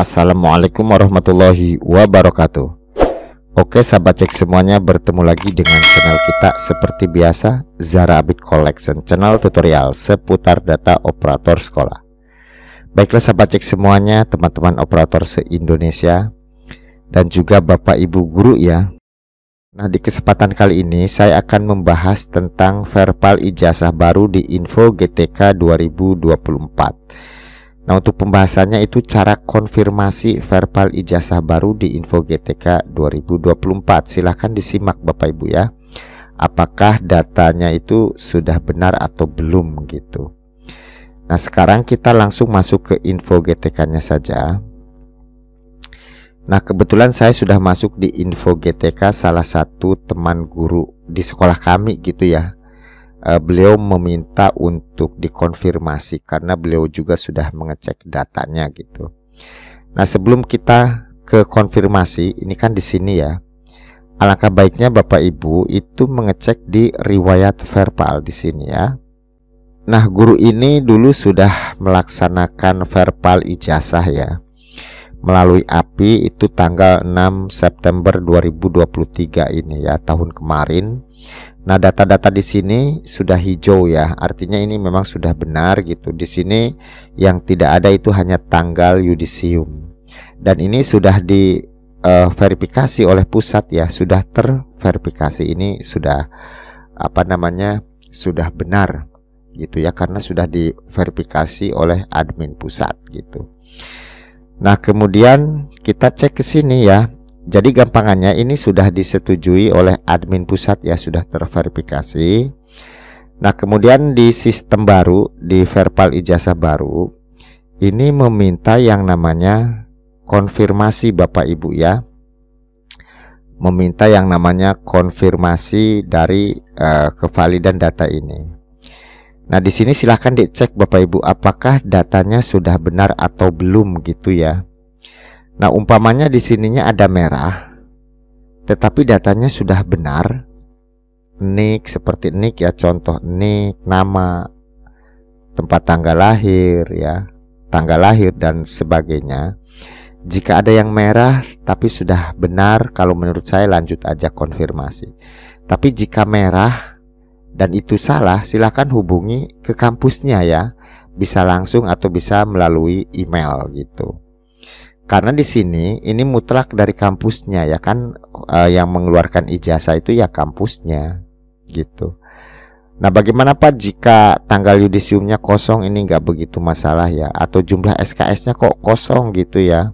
Assalamualaikum warahmatullahi wabarakatuh Oke sahabat cek semuanya bertemu lagi dengan channel kita seperti biasa Zara Abid Collection channel tutorial seputar data operator sekolah Baiklah sahabat cek semuanya teman-teman operator se-Indonesia dan juga bapak ibu guru ya Nah di kesempatan kali ini saya akan membahas tentang verbal ijazah baru di Info GTK 2024 Nah untuk pembahasannya itu cara konfirmasi verbal ijazah baru di Info GTK 2024. Silahkan disimak Bapak Ibu ya. Apakah datanya itu sudah benar atau belum gitu. Nah sekarang kita langsung masuk ke info GTK-nya saja. Nah kebetulan saya sudah masuk di info GTK salah satu teman guru di sekolah kami gitu ya. Eh, beliau meminta untuk dikonfirmasi karena beliau juga sudah mengecek datanya gitu. Nah, sebelum kita ke konfirmasi, ini kan di sini ya. Alangkah baiknya Bapak Ibu itu mengecek di riwayat verbal di sini ya. Nah, guru ini dulu sudah melaksanakan verbal ijazah ya melalui API itu tanggal 6 September 2023 ini ya tahun kemarin. Nah, data-data di sini sudah hijau ya. Artinya ini memang sudah benar gitu. Di sini yang tidak ada itu hanya tanggal yudisium. Dan ini sudah di uh, verifikasi oleh pusat ya, sudah terverifikasi ini sudah apa namanya? sudah benar gitu ya karena sudah diverifikasi oleh admin pusat gitu. Nah, kemudian kita cek ke sini ya. Jadi gampangannya ini sudah disetujui oleh admin pusat ya, sudah terverifikasi. Nah, kemudian di sistem baru, di verbal ijazah baru, ini meminta yang namanya konfirmasi Bapak Ibu ya. Meminta yang namanya konfirmasi dari uh, kevalidan data ini. Nah, di sini silahkan dicek Bapak Ibu apakah datanya sudah benar atau belum gitu ya. Nah, umpamanya di sininya ada merah tetapi datanya sudah benar. nik seperti nik ya contoh nik nama tempat tanggal lahir ya, tanggal lahir dan sebagainya. Jika ada yang merah tapi sudah benar kalau menurut saya lanjut aja konfirmasi. Tapi jika merah dan itu salah, silahkan hubungi ke kampusnya ya. Bisa langsung atau bisa melalui email gitu. Karena di sini ini mutlak dari kampusnya ya kan e, yang mengeluarkan ijazah itu ya kampusnya gitu. Nah, bagaimana Pak jika tanggal yudisiumnya kosong ini nggak begitu masalah ya? Atau jumlah SKS-nya kok kosong gitu ya?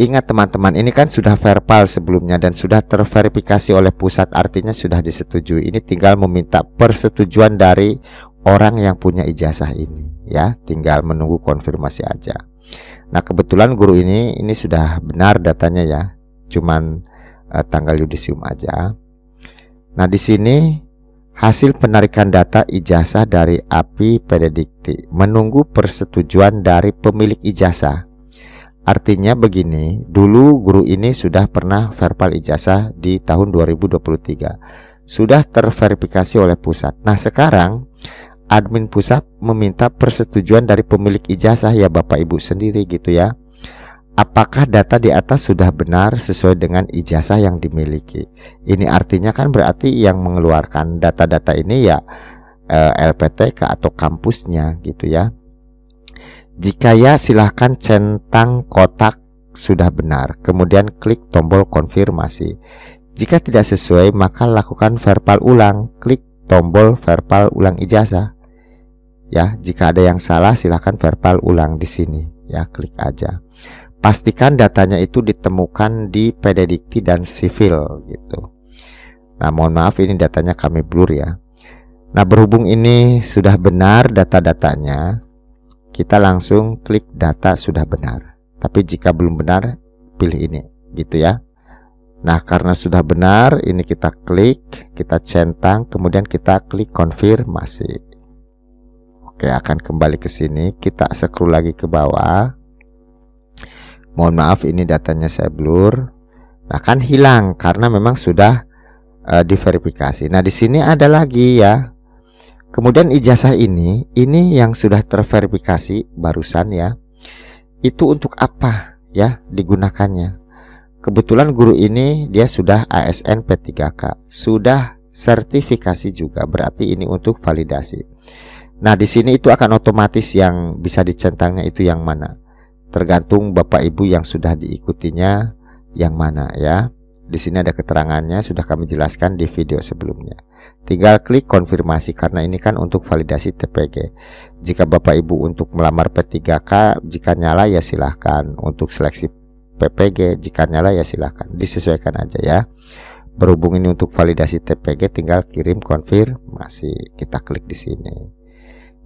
Ingat teman-teman, ini kan sudah verbal sebelumnya dan sudah terverifikasi oleh pusat, artinya sudah disetujui. Ini tinggal meminta persetujuan dari orang yang punya ijazah ini, ya. Tinggal menunggu konfirmasi aja. Nah, kebetulan guru ini ini sudah benar datanya ya. Cuman eh, tanggal yudisium aja. Nah, di sini hasil penarikan data ijazah dari API Pededikti menunggu persetujuan dari pemilik ijazah Artinya begini, dulu guru ini sudah pernah verbal ijazah di tahun 2023. Sudah terverifikasi oleh pusat. Nah, sekarang admin pusat meminta persetujuan dari pemilik ijazah ya Bapak Ibu sendiri gitu ya. Apakah data di atas sudah benar sesuai dengan ijazah yang dimiliki? Ini artinya kan berarti yang mengeluarkan data-data ini ya eh, LPTK atau kampusnya gitu ya. Jika ya, silahkan centang kotak sudah benar, kemudian klik tombol konfirmasi. Jika tidak sesuai, maka lakukan verbal ulang, klik tombol verbal ulang ijazah. Ya, jika ada yang salah silahkan verbal ulang di sini. Ya, klik aja. Pastikan datanya itu ditemukan di pededikti dan sivil gitu. Nah, mohon maaf ini datanya kami blur ya. Nah, berhubung ini sudah benar data-datanya, kita langsung klik data sudah benar. Tapi jika belum benar, pilih ini gitu ya. Nah, karena sudah benar, ini kita klik, kita centang, kemudian kita klik konfirmasi. Oke, akan kembali ke sini. Kita scroll lagi ke bawah. Mohon maaf, ini datanya saya blur. Nah, kan hilang karena memang sudah uh, diverifikasi. Nah, di sini ada lagi ya. Kemudian ijazah ini, ini yang sudah terverifikasi barusan ya. Itu untuk apa ya digunakannya? Kebetulan guru ini dia sudah ASN P3K, sudah sertifikasi juga, berarti ini untuk validasi. Nah, di sini itu akan otomatis yang bisa dicentangnya itu yang mana. Tergantung Bapak Ibu yang sudah diikutinya yang mana ya. Di sini ada keterangannya sudah kami jelaskan di video sebelumnya. Tinggal klik konfirmasi karena ini kan untuk validasi TPG. Jika Bapak Ibu untuk melamar P3K, jika nyala ya silahkan. Untuk seleksi PPG, jika nyala ya silahkan. Disesuaikan aja ya. Berhubung ini untuk validasi TPG, tinggal kirim konfirmasi. Kita klik di sini.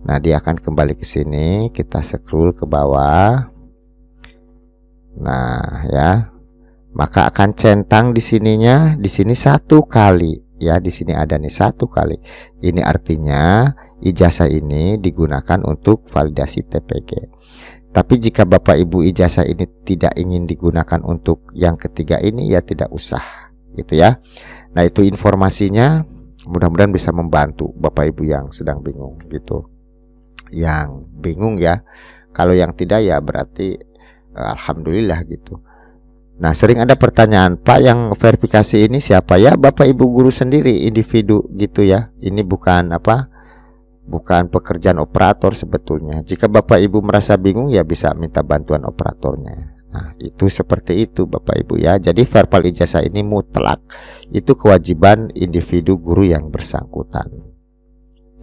Nah, dia akan kembali ke sini. Kita scroll ke bawah. Nah, ya, maka akan centang di sininya di sini satu kali ya di sini ada nih satu kali ini artinya ijazah ini digunakan untuk validasi TPG tapi jika Bapak Ibu ijazah ini tidak ingin digunakan untuk yang ketiga ini ya tidak usah gitu ya nah itu informasinya mudah-mudahan bisa membantu Bapak Ibu yang sedang bingung gitu yang bingung ya kalau yang tidak ya berarti eh, Alhamdulillah gitu Nah, sering ada pertanyaan, Pak, yang verifikasi ini siapa ya? Bapak Ibu guru sendiri, individu gitu ya. Ini bukan apa? Bukan pekerjaan operator sebetulnya. Jika Bapak Ibu merasa bingung ya bisa minta bantuan operatornya. Nah, itu seperti itu Bapak Ibu ya. Jadi verbal ijazah ini mutlak. Itu kewajiban individu guru yang bersangkutan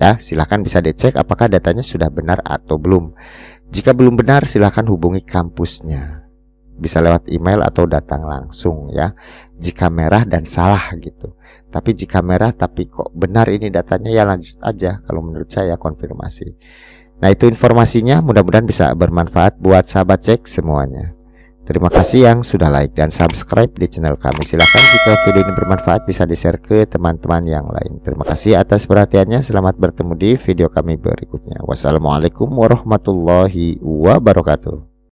ya silahkan bisa dicek apakah datanya sudah benar atau belum jika belum benar silahkan hubungi kampusnya bisa lewat email atau datang langsung ya jika merah dan salah gitu tapi jika merah tapi kok benar ini datanya ya lanjut aja kalau menurut saya konfirmasi nah itu informasinya mudah-mudahan bisa bermanfaat buat sahabat cek semuanya Terima kasih yang sudah like dan subscribe di channel kami. Silahkan jika video ini bermanfaat bisa di-share ke teman-teman yang lain. Terima kasih atas perhatiannya. Selamat bertemu di video kami berikutnya. Wassalamualaikum warahmatullahi wabarakatuh.